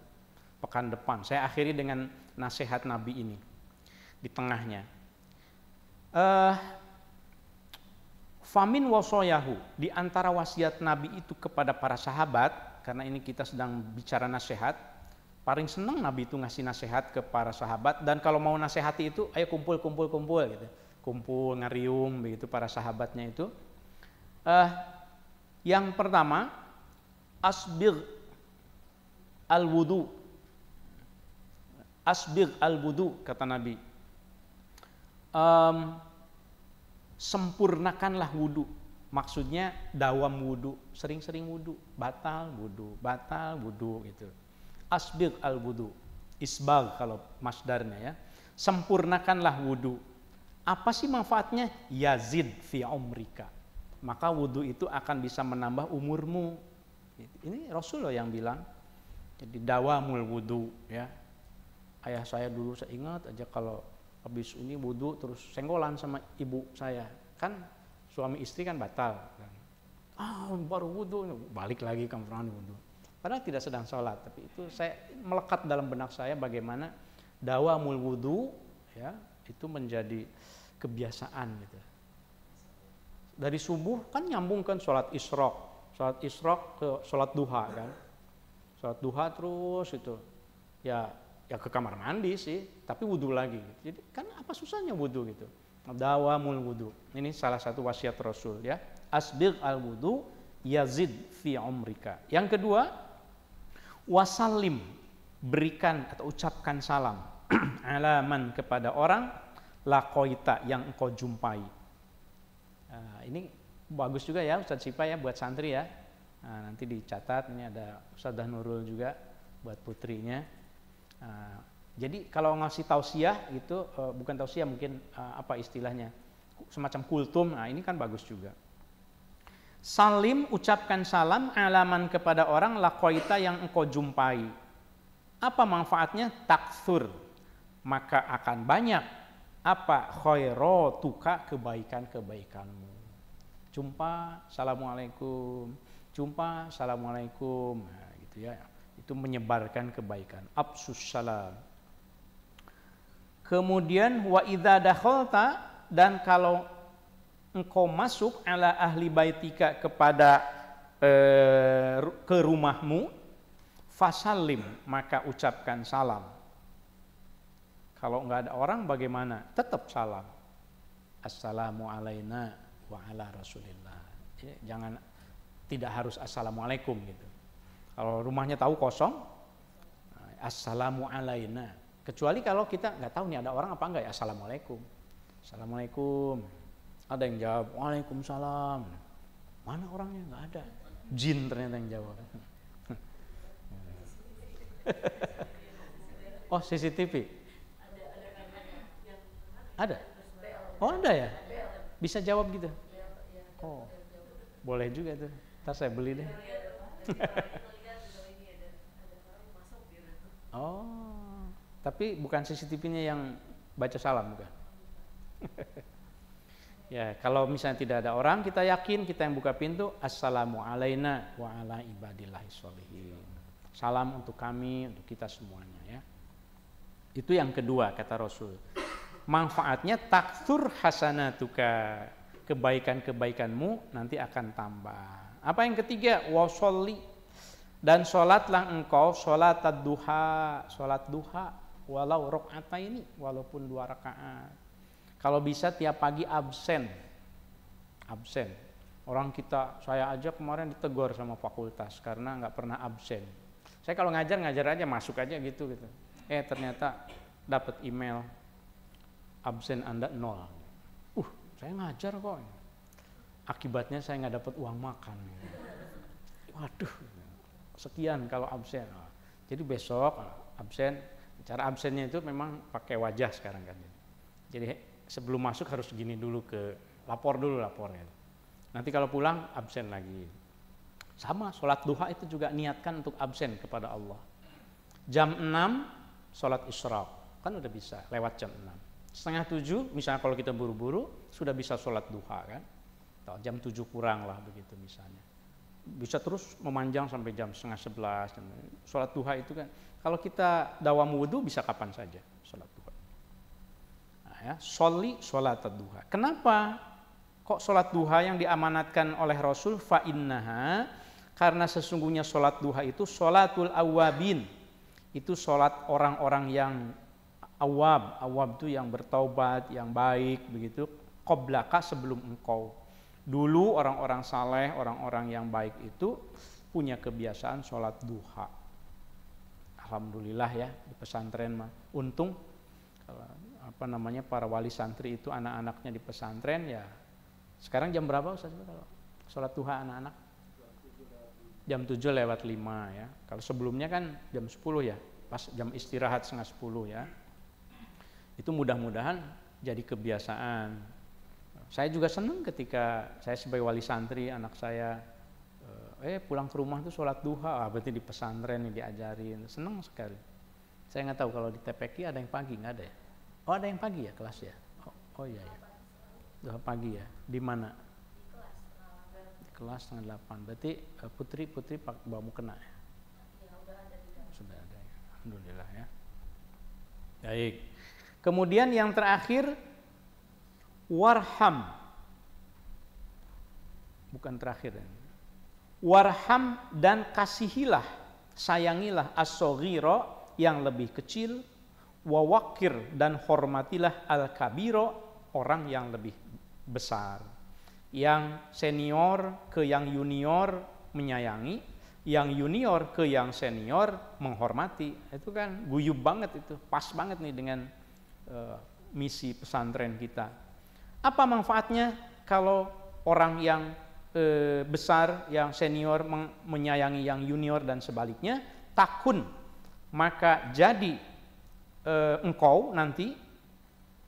[SPEAKER 1] pekan depan. Saya akhiri dengan nasihat Nabi ini di tengahnya. Uh, Famin wasoyahu di antara wasiat Nabi itu kepada para sahabat, karena ini kita sedang bicara nasihat, paling senang Nabi itu ngasih nasihat ke para sahabat dan kalau mau nasihati itu ayo kumpul kumpul kumpul gitu, kumpul ngerium begitu para sahabatnya itu. Uh, yang pertama asbir al wudu asbir al budu kata Nabi. Um, sempurnakanlah wudhu. Maksudnya dawam wudhu, sering-sering wudhu, batal wudhu, batal wudhu gitu. Asbir al wudhu, isbal kalau masdarnya ya. Sempurnakanlah wudhu. Apa sih manfaatnya? Yazid fi umrika. Maka wudhu itu akan bisa menambah umurmu. Ini Rasulullah yang bilang. Jadi dawamul wudhu ya ayah saya dulu saya ingat aja kalau habis ini wudhu terus senggolan sama ibu saya kan suami istri kan batal kan. ah baru wudhu balik lagi kampungan wudhu padahal tidak sedang sholat tapi itu saya melekat dalam benak saya bagaimana dawa mul wudhu ya itu menjadi kebiasaan gitu dari subuh kan nyambung kan sholat isrok sholat isrok ke sholat duha kan sholat duha terus itu ya ya ke kamar mandi sih, tapi wudhu lagi. Jadi kan apa susahnya wudhu gitu? dawa mul wudhu. Ini salah satu wasiat Rasul ya. Asbir al wudhu yazid fi umrika. Yang kedua, wasalim berikan atau ucapkan salam alaman kepada orang lakoita yang engkau jumpai. Nah, ini bagus juga ya Ustadz Sipa ya buat santri ya. Nah, nanti dicatat ini ada Ustadz Nurul juga buat putrinya Eh, jadi kalau ngasih tausiah itu uh, bukan tausiah mungkin uh, apa istilahnya semacam kultum. Nah, ini kan bagus juga. Salim ucapkan salam alaman kepada orang lakoita yang engkau jumpai. Apa manfaatnya? Taksur. Maka akan banyak apa khairo tuka kebaikan-kebaikanmu. Jumpa, Assalamualaikum. Jumpa, Assalamualaikum. Nah, gitu ya itu menyebarkan kebaikan. Absus salam. Kemudian wa idza dakhalta dan kalau engkau masuk ala ahli baitika kepada eh, ke rumahmu fasalim maka ucapkan salam. Kalau enggak ada orang bagaimana? Tetap salam. Assalamu alaina wa ala Rasulillah. Ya, jangan tidak harus assalamualaikum gitu. Kalau rumahnya tahu kosong, nah, assalamu alaina. Kecuali kalau kita nggak tahu nih ada orang apa enggak ya assalamualaikum. Assalamualaikum. Ada yang jawab, waalaikumsalam. Mana orangnya nggak ada. Jin ternyata yang jawab. oh CCTV. Ada. Oh ada ya. Bisa jawab gitu. Oh boleh juga tuh. Ntar saya beli deh. Oh, tapi bukan CCTV-nya yang baca salam bukan? ya, kalau misalnya tidak ada orang, kita yakin kita yang buka pintu, assalamu alaikum wa ala Salam untuk kami, untuk kita semuanya ya. Itu yang kedua kata Rasul. Manfaatnya taktur hasanatuka. Kebaikan-kebaikanmu nanti akan tambah. Apa yang ketiga? Wasolli dan sholatlah engkau sholat duha sholat duha walau rokaat ini walaupun dua rakaat kalau bisa tiap pagi absen absen orang kita saya aja kemarin ditegur sama fakultas karena nggak pernah absen saya kalau ngajar ngajar aja masuk aja gitu gitu eh ternyata dapat email absen anda nol uh saya ngajar kok akibatnya saya nggak dapat uang makan waduh sekian kalau absen. Ah. Jadi besok absen, cara absennya itu memang pakai wajah sekarang kan. Jadi sebelum masuk harus gini dulu ke lapor dulu lapornya. Nanti kalau pulang absen lagi. Sama sholat duha itu juga niatkan untuk absen kepada Allah. Jam 6 sholat israq kan udah bisa lewat jam 6 setengah 7 misalnya kalau kita buru-buru sudah bisa sholat duha kan jam 7 kurang lah begitu misalnya bisa terus memanjang sampai jam setengah sebelas. Sholat duha itu kan, kalau kita dawam wudhu bisa kapan saja sholat duha. Nah, ya, soli sholat duha. Kenapa kok sholat duha yang diamanatkan oleh Rasul fa'innaha? Karena sesungguhnya sholat duha itu sholatul awabin. Itu sholat orang-orang yang awab. Awab itu yang bertaubat, yang baik begitu. Koblaka sebelum engkau Dulu orang-orang saleh, orang-orang yang baik itu punya kebiasaan sholat duha. Alhamdulillah ya di pesantren mah. Untung apa namanya para wali santri itu anak-anaknya di pesantren ya. Sekarang jam berapa Ustaz kalau sholat duha anak-anak? Jam 7 lewat 5 ya. Kalau sebelumnya kan jam 10 ya. Pas jam istirahat setengah 10 ya. Itu mudah-mudahan jadi kebiasaan saya juga senang ketika saya sebagai wali santri anak saya eh, eh pulang ke rumah tuh sholat duha, ah, berarti di pesantren ini diajarin, senang sekali. Saya nggak tahu kalau di TPK ada yang pagi nggak ada ya? Oh ada yang pagi ya kelas ya? Oh, oh iya ya. Duha pagi ya. Di mana? Di kelas setengah delapan. Berarti eh, putri putri pak bawa kena ya? Sudah ada ya. Alhamdulillah ya. Baik. Kemudian yang terakhir warham bukan terakhir ya. warham dan kasihilah sayangilah asogiro yang lebih kecil wawakir dan hormatilah al kabiro orang yang lebih besar yang senior ke yang junior menyayangi yang junior ke yang senior menghormati itu kan guyub banget itu pas banget nih dengan uh, misi pesantren kita apa manfaatnya kalau orang yang e, besar, yang senior menyayangi yang junior dan sebaliknya? Takun, maka jadi e, engkau nanti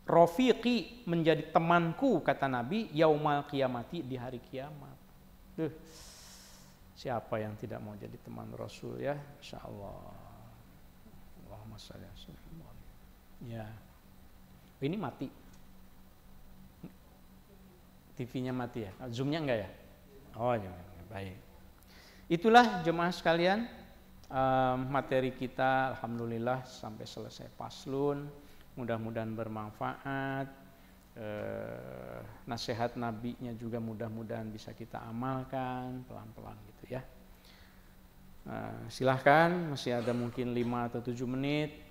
[SPEAKER 1] rofiqi menjadi temanku kata Nabi yaumal kiamati di hari kiamat. Duh. Siapa yang tidak mau jadi teman Rasul ya? Insya Allah. Allahumma salli Ya. Ini mati. TV-nya mati ya? Oh, Zoom-nya enggak ya? Oh, ya, baik. Itulah jemaah sekalian um, materi kita alhamdulillah sampai selesai paslon. Mudah-mudahan bermanfaat. E, nasihat nabinya juga mudah-mudahan bisa kita amalkan pelan-pelan gitu ya. Eh, silahkan masih ada mungkin 5 atau 7 menit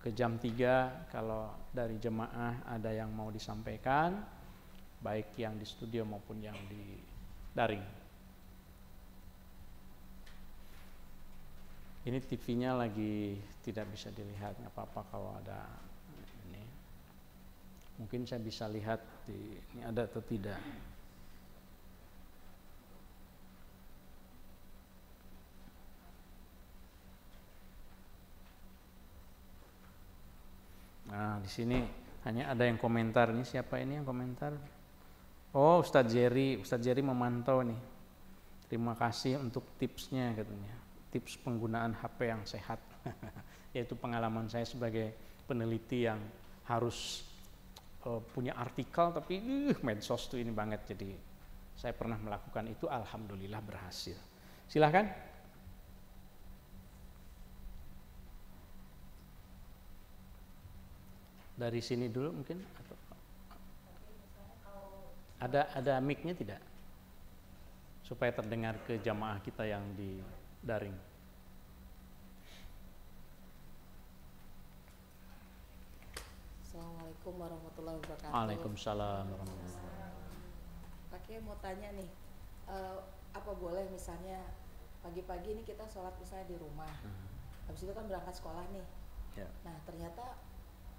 [SPEAKER 1] ke jam 3 kalau dari jemaah ada yang mau disampaikan baik yang di studio maupun yang di daring. Ini TV-nya lagi tidak bisa dilihat, nggak apa-apa kalau ada ini. Mungkin saya bisa lihat di, ini ada atau tidak. Nah, di sini hanya ada yang komentar. Ini siapa ini yang komentar? Oh Ustadz Jerry, Ustadz Jerry memantau nih. Terima kasih untuk tipsnya katanya. Tips penggunaan HP yang sehat. Yaitu pengalaman saya sebagai peneliti yang harus uh, punya artikel tapi uh, medsos tuh ini banget. Jadi saya pernah melakukan itu alhamdulillah berhasil. Silahkan. Dari sini dulu mungkin ada ada micnya tidak? Supaya terdengar ke jamaah kita yang di daring. Assalamualaikum warahmatullahi wabarakatuh. Waalaikumsalam warahmatullahi wabarakatuh. Pakai mau tanya nih, uh, apa boleh misalnya pagi-pagi ini kita sholat misalnya di rumah, hmm. habis itu kan berangkat sekolah nih. Yeah. Nah ternyata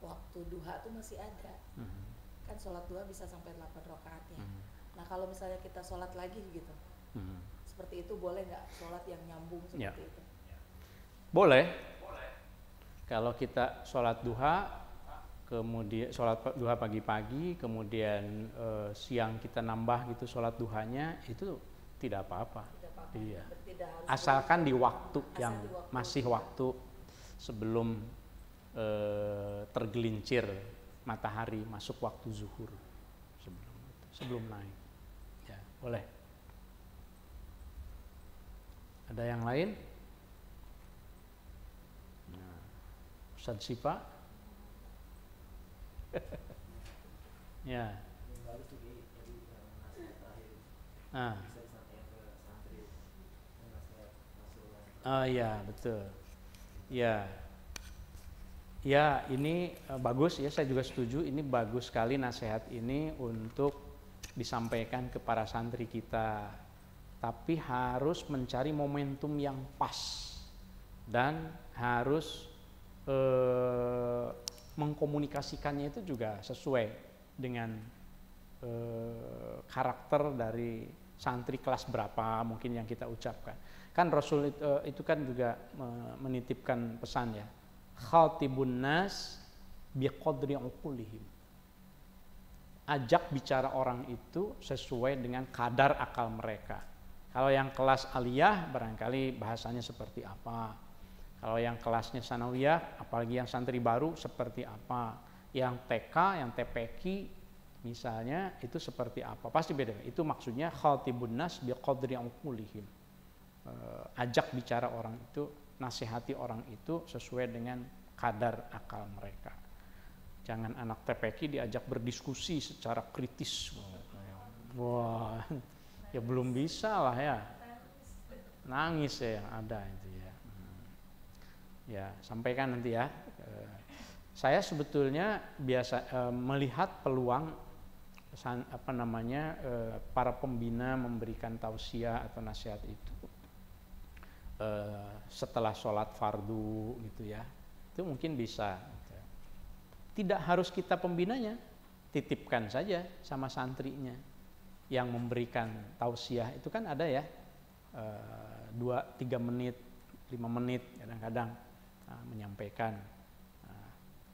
[SPEAKER 1] waktu duha tuh masih ada. Hmm kan sholat dua bisa sampai 8 rakaat ya. Hmm. Nah kalau misalnya kita sholat lagi gitu, hmm. seperti itu boleh nggak sholat yang nyambung seperti ya. itu? Boleh. boleh. Kalau kita sholat duha, kemudian sholat duha pagi-pagi, kemudian e, siang kita nambah gitu sholat duhanya itu tidak apa-apa. Iya. Asalkan di waktu asal yang di waktu. masih waktu sebelum e, tergelincir matahari masuk waktu zuhur sebelum sebelum naik. Ya, boleh. Ada yang lain? Nah, Ustaz Sipa? ya. Ah. Oh iya, betul. Ya. Ya, ini eh, bagus ya, saya juga setuju. Ini bagus sekali nasihat ini untuk disampaikan ke para santri kita. Tapi harus mencari momentum yang pas dan harus eh, mengkomunikasikannya itu juga sesuai dengan eh, karakter dari santri kelas berapa mungkin yang kita ucapkan. Kan Rasul itu, eh, itu kan juga eh, menitipkan pesan ya khatibun nas biqadri uqulihim. Ajak bicara orang itu sesuai dengan kadar akal mereka. Kalau yang kelas aliyah barangkali bahasanya seperti apa. Kalau yang kelasnya sanawiyah, apalagi yang santri baru seperti apa. Yang TK, yang TPQ misalnya itu seperti apa. Pasti beda. Itu maksudnya khatibun nas biqadri uqulihim. Eh, ajak bicara orang itu nasihati orang itu sesuai dengan kadar akal mereka. Jangan anak TPK diajak berdiskusi secara kritis. Wah, ya belum bisa lah ya. Nangis ya yang ada itu ya. Ya, sampaikan nanti ya. Saya sebetulnya biasa e, melihat peluang apa namanya e, para pembina memberikan tausiah atau nasihat itu Eh, setelah sholat fardu gitu ya itu mungkin bisa gitu. tidak harus kita pembinanya titipkan saja sama santrinya yang memberikan tausiah itu kan ada ya eh, dua tiga menit lima menit kadang-kadang eh, menyampaikan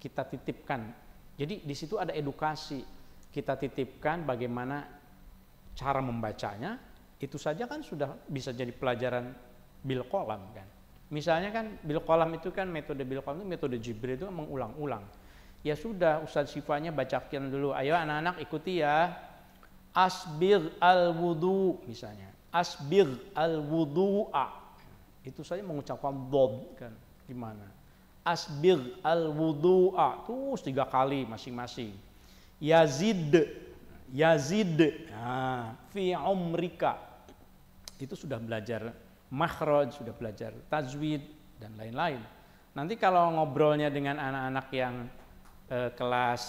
[SPEAKER 1] kita titipkan jadi di situ ada edukasi kita titipkan bagaimana cara membacanya itu saja kan sudah bisa jadi pelajaran bil kolam kan. Misalnya kan bil kolam itu kan metode bil kolam itu metode Jibril itu mengulang-ulang. Ya sudah Ustadz Sifanya bacakan dulu. Ayo anak-anak ikuti ya. Asbir al wudu misalnya. Asbir al a Itu saya mengucapkan bob kan. Gimana? Asbir al a Terus tiga kali masing-masing. Yazid Yazid nah, fi umrika itu sudah belajar makhraj, sudah belajar tajwid dan lain-lain. Nanti kalau ngobrolnya dengan anak-anak yang eh, kelas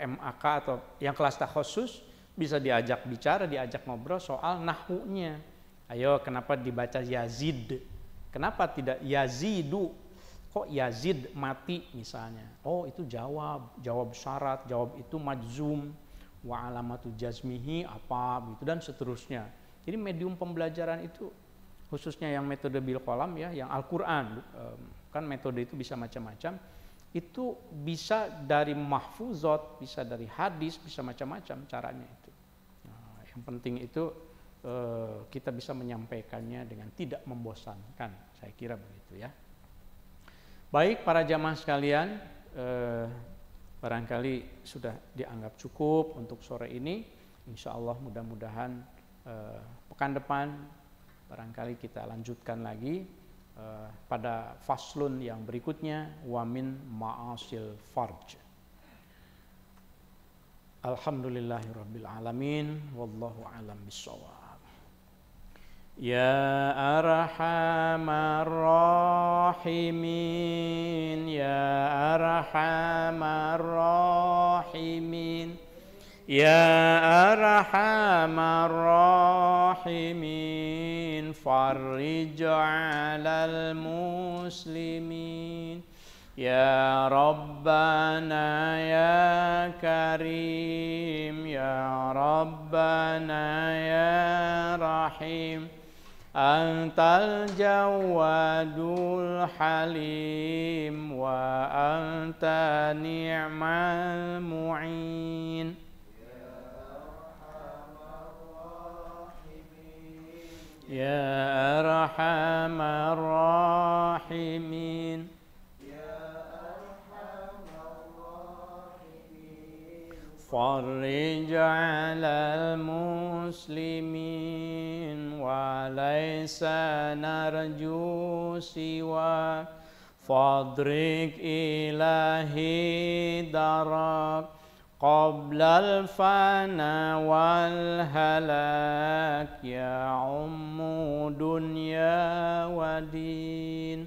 [SPEAKER 1] eh, MAK atau yang kelas takhusus bisa diajak bicara, diajak ngobrol soal nahwunya. Ayo, kenapa dibaca Yazid? Kenapa tidak Yazidu? Kok Yazid mati misalnya? Oh, itu jawab, jawab syarat, jawab itu majzum, wa alamatu jazmihi apa gitu dan seterusnya. Jadi medium pembelajaran itu khususnya yang metode bil kolam ya, yang Al-Quran, kan metode itu bisa macam-macam, itu bisa dari mahfuzot, bisa dari hadis, bisa macam-macam caranya itu. Nah, yang penting itu eh, kita bisa menyampaikannya dengan tidak membosankan, saya kira begitu ya. Baik para jamaah sekalian, eh, barangkali sudah dianggap cukup untuk sore ini. Insya Allah mudah-mudahan eh, pekan depan barangkali kita lanjutkan lagi uh, pada faslun yang berikutnya wamin ma'asil farj Alhamdulillahirabbil alamin wallahu alam bisawab Ya arhamar rahimin ya arhamar rahimin Ya arhamar rahimin فرج على المسلمين يا ربنا يا كريم يا ربنا يا رحيم أنت الجواد الحليم وأنت نعم المعين يا أرحم الراحمين يا أرحم الراحمين فرج على المسلمين وليس نرجو سواك فاضرب إلهي درك قبل الفنا والهلاك يعم دنيا ودين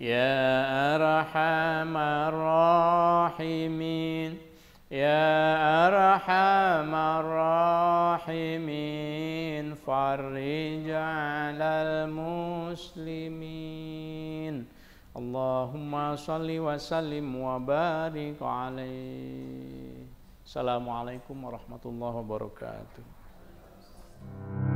[SPEAKER 1] يا أرحم الراحمين يا أرحم الراحمين فرج على المسلمين Allahumma salli wa sallim wa barik alaih. Assalamualaikum warahmatullahi wabarakatuh.